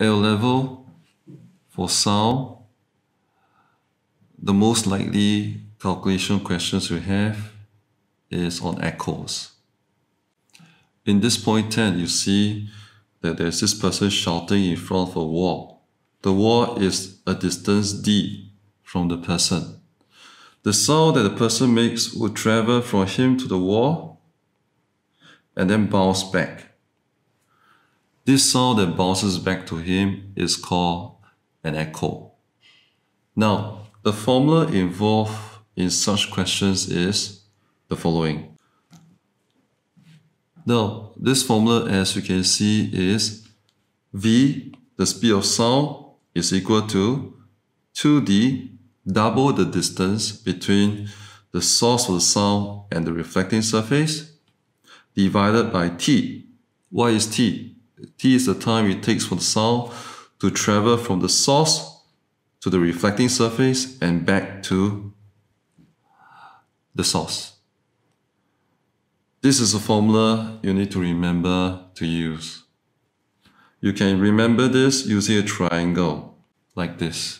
L level for sound, the most likely calculation questions we have is on echoes. In this point 10, you see that there's this person shouting in front of a wall. The wall is a distance d from the person. The sound that the person makes would travel from him to the wall and then bounce back. This sound that bounces back to him is called an echo. Now, the formula involved in such questions is the following. Now, this formula, as you can see, is V, the speed of sound, is equal to 2D, double the distance between the source of the sound and the reflecting surface, divided by T. What is T? T is the time it takes for the sound to travel from the source to the reflecting surface and back to the source. This is a formula you need to remember to use. You can remember this using a triangle like this.